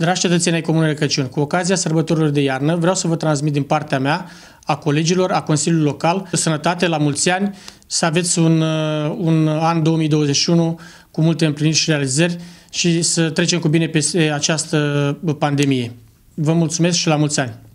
Dragi cetățeni ai Comunei Răcăciun, cu ocazia sărbătorilor de iarnă vreau să vă transmit din partea mea, a colegilor, a Consiliului Local, sănătate la mulți ani, să aveți un, uh, un an 2021 cu multe împliniri și realizări și să trecem cu bine peste uh, această uh, pandemie. Vă mulțumesc și la mulți ani!